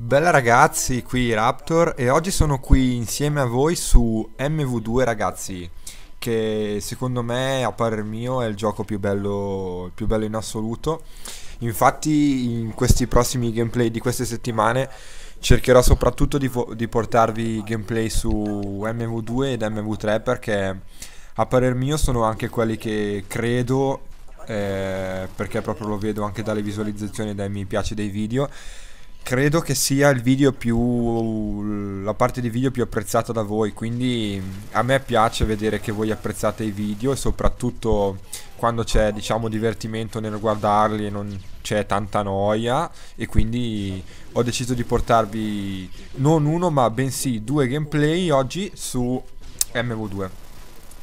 Bella ragazzi, qui Raptor e oggi sono qui insieme a voi su MV2 ragazzi che secondo me a parer mio è il gioco più bello, più bello in assoluto infatti in questi prossimi gameplay di queste settimane cercherò soprattutto di, di portarvi gameplay su MV2 ed MV3 perché a parer mio sono anche quelli che credo eh, perché proprio lo vedo anche dalle visualizzazioni e dai mi piace dei video credo che sia il video più la parte di video più apprezzata da voi quindi mm, a me piace vedere che voi apprezzate i video e soprattutto quando c'è diciamo divertimento nel guardarli e non c'è tanta noia e quindi ho deciso di portarvi non uno ma bensì due gameplay oggi su MV2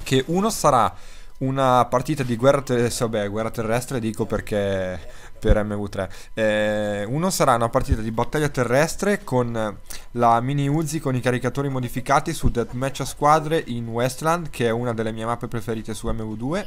che uno sarà una partita di guerra terrestre, vabbè, guerra terrestre dico perché per MV3. Eh, uno sarà una partita di battaglia terrestre con la mini Uzi con i caricatori modificati su Deathmatch a squadre in Westland, che è una delle mie mappe preferite su MV2,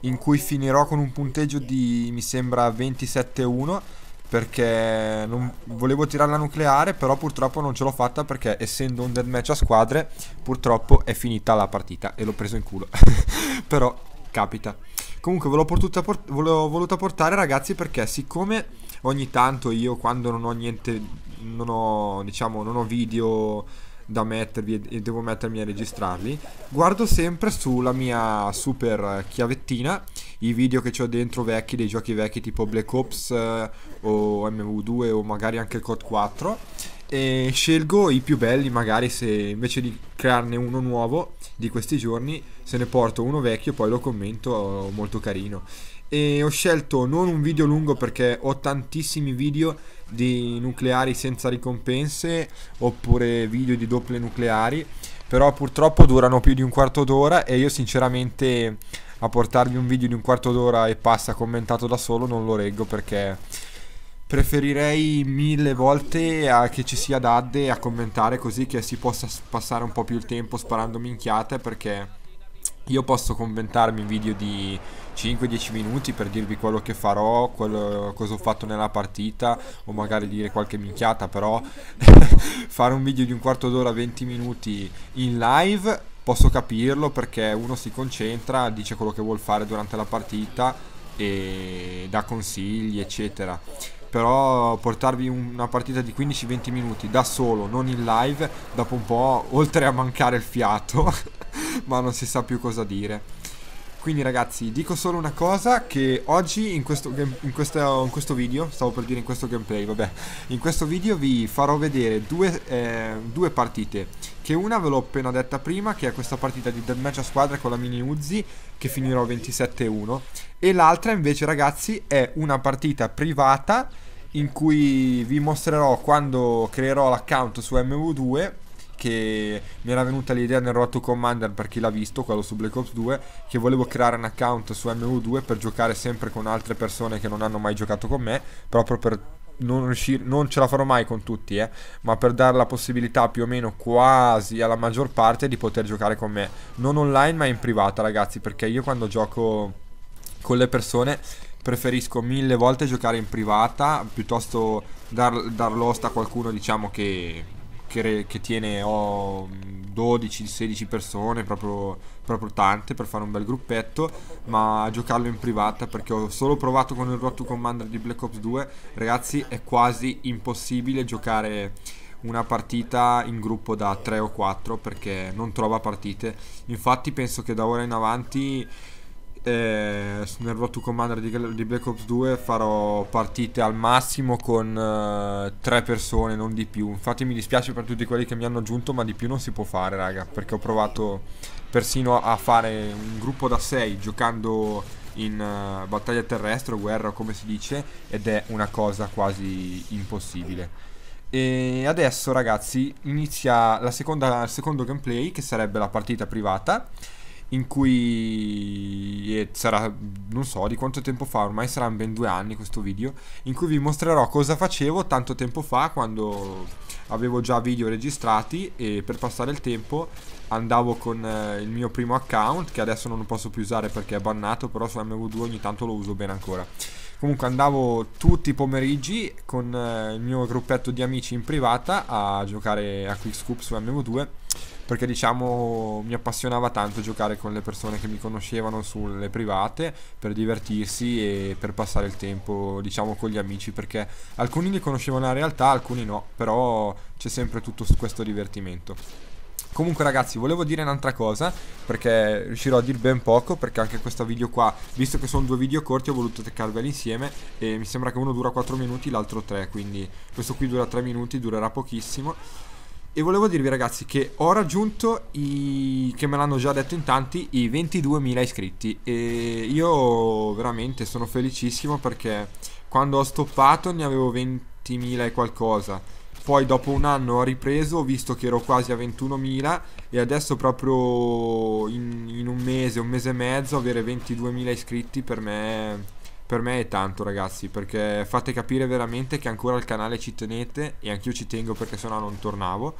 in cui finirò con un punteggio di mi sembra 27-1 perché non, volevo tirare la nucleare, però purtroppo non ce l'ho fatta perché essendo un dead match a squadre, purtroppo è finita la partita e l'ho preso in culo. però capita. Comunque ve l'ho, port voluta portare ragazzi perché siccome ogni tanto io quando non ho niente, non ho, diciamo, non ho video da mettervi e devo mettermi a registrarli, guardo sempre sulla mia super chiavettina i video che ho dentro vecchi, dei giochi vecchi tipo Black Ops eh, o MV2 o magari anche COD 4 e scelgo i più belli magari se invece di crearne uno nuovo di questi giorni se ne porto uno vecchio e poi lo commento molto carino e ho scelto non un video lungo perché ho tantissimi video di nucleari senza ricompense oppure video di doppie nucleari però purtroppo durano più di un quarto d'ora e io sinceramente a portarvi un video di un quarto d'ora e passa commentato da solo non lo reggo perché preferirei mille volte che ci sia Dadde a commentare così che si possa passare un po' più il tempo sparando minchiate perché io posso commentarmi conventarmi video di 5-10 minuti per dirvi quello che farò, quello, cosa ho fatto nella partita o magari dire qualche minchiata, però fare un video di un quarto d'ora, 20 minuti in live posso capirlo perché uno si concentra, dice quello che vuole fare durante la partita e dà consigli, eccetera però portarvi una partita di 15-20 minuti da solo, non in live, dopo un po', oltre a mancare il fiato, ma non si sa più cosa dire. Quindi ragazzi, dico solo una cosa che oggi in questo, in, questo, in questo, video, stavo per dire in questo gameplay, vabbè, in questo video vi farò vedere due, eh, due partite, che una ve l'ho appena detta prima, che è questa partita di deathmatch a squadra con la mini Uzi, che finirò 27-1, e l'altra invece ragazzi è una partita privata in cui vi mostrerò quando creerò l'account su MV2 che mi era venuta l'idea nel Rotto Commander per chi l'ha visto, quello su Black Ops 2, che volevo creare un account su MU2 per giocare sempre con altre persone che non hanno mai giocato con me, proprio per non, riuscire, non ce la farò mai con tutti, eh, ma per dare la possibilità più o meno quasi alla maggior parte di poter giocare con me, non online ma in privata ragazzi, perché io quando gioco con le persone preferisco mille volte giocare in privata piuttosto dar, dar l'host a qualcuno diciamo che che, che tiene oh, 12-16 persone, proprio, proprio, tante per fare un bel gruppetto, ma a giocarlo in privata perché ho solo provato con il Road Commander di Black Ops 2, ragazzi è quasi impossibile giocare una partita in gruppo da 3 o 4 perché non trova partite, infatti penso che da ora in avanti eh, nel Road to Commander di, di, Black Ops 2 farò partite al massimo con eh, tre persone, non di più. Infatti mi dispiace per tutti quelli che mi hanno aggiunto, ma di più non si può fare, raga, perché ho provato persino a fare un gruppo da 6 giocando in uh, battaglia terrestre o guerra, come si dice, ed è una cosa quasi impossibile. E adesso ragazzi inizia la seconda, il secondo gameplay che sarebbe la partita privata in cui e sarà, non so di quanto tempo fa, ormai saranno ben due anni questo video, in cui vi mostrerò cosa facevo tanto tempo fa quando avevo già video registrati e per passare il tempo andavo con eh, il mio primo account che adesso non posso più usare perché è bannato, però su MV2 ogni tanto lo uso bene ancora. Comunque andavo tutti i pomeriggi con eh, il mio gruppetto di amici in privata a giocare a Quick Scoop su MV2 perché diciamo mi appassionava tanto giocare con le persone che mi conoscevano sulle private per divertirsi e per passare il tempo diciamo con gli amici perché alcuni li conoscevano la realtà, alcuni no, però c'è sempre tutto questo divertimento. Comunque ragazzi volevo dire un'altra cosa perché riuscirò a dir ben poco perché anche questo video qua visto che sono due video corti ho voluto teccarveli insieme e mi sembra che uno dura 4 minuti l'altro 3 quindi questo qui dura 3 minuti durerà pochissimo e volevo dirvi ragazzi che ho raggiunto i... che me l'hanno già detto in tanti i 22.000 iscritti e io veramente sono felicissimo perché quando ho stoppato ne avevo 20.000 e qualcosa poi dopo un anno ho ripreso, visto che ero quasi a 21.000 e adesso proprio in, in, un mese, un mese e mezzo avere 22.000 iscritti per me, per me è tanto ragazzi perché fate capire veramente che ancora al canale ci tenete e anch'io ci tengo perché sennò non tornavo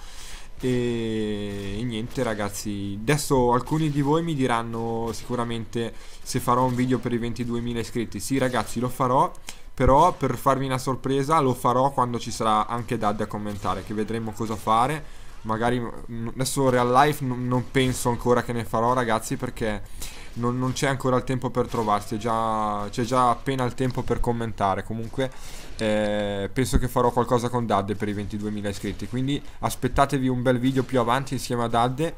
e niente ragazzi adesso alcuni di voi mi diranno sicuramente se farò un video per i 22.000 iscritti sì ragazzi lo farò però per farvi una sorpresa lo farò quando ci sarà anche Dad a commentare, che vedremo cosa fare. Magari mm, adesso real life non penso ancora che ne farò ragazzi perché non, non c'è ancora il tempo per trovarsi, c'è già appena il tempo per commentare. Comunque eh, penso che farò qualcosa con Dadde per i 22.000 iscritti, quindi aspettatevi un bel video più avanti insieme a Dadde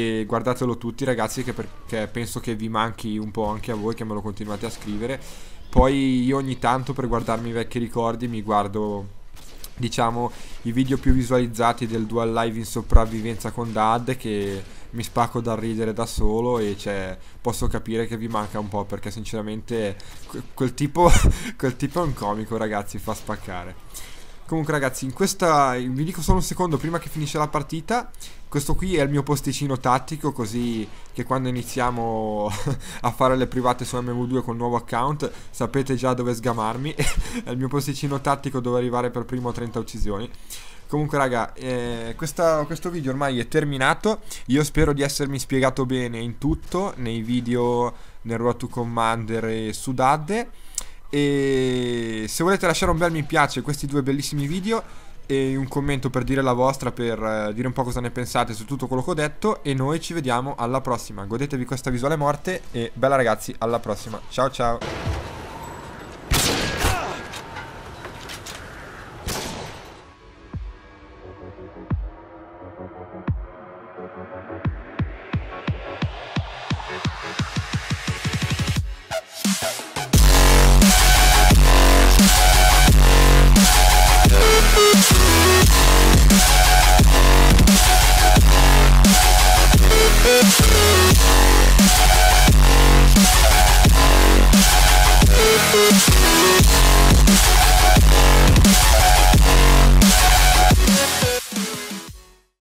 e guardatelo tutti ragazzi che perché penso che vi manchi un po' anche a voi che me lo continuate a scrivere. Poi io ogni tanto per guardarmi i vecchi ricordi mi guardo diciamo i video più visualizzati del dual live in sopravvivenza con Dad che mi spacco dal ridere da solo e cioè, posso capire che vi manca un po' perché sinceramente quel tipo, quel tipo è un comico ragazzi fa spaccare Comunque ragazzi, in questa vi dico solo un secondo prima che finisce la partita, questo qui è il mio posticino tattico, così che quando iniziamo a fare le private su mv 2 con il nuovo account sapete già dove sgamarmi, è il mio posticino tattico dove arrivare per primo a 30 uccisioni. Comunque raga, eh, questa, questo video ormai è terminato, io spero di essermi spiegato bene in tutto, nei video nel Road to Commander e su Dadde. E se volete lasciare un bel mi piace a questi due bellissimi video e un commento per dire la vostra, per eh, dire un po' cosa ne pensate su tutto quello che ho detto e noi ci vediamo alla prossima. Godetevi questa visuale morte e bella ragazzi, alla prossima. Ciao ciao.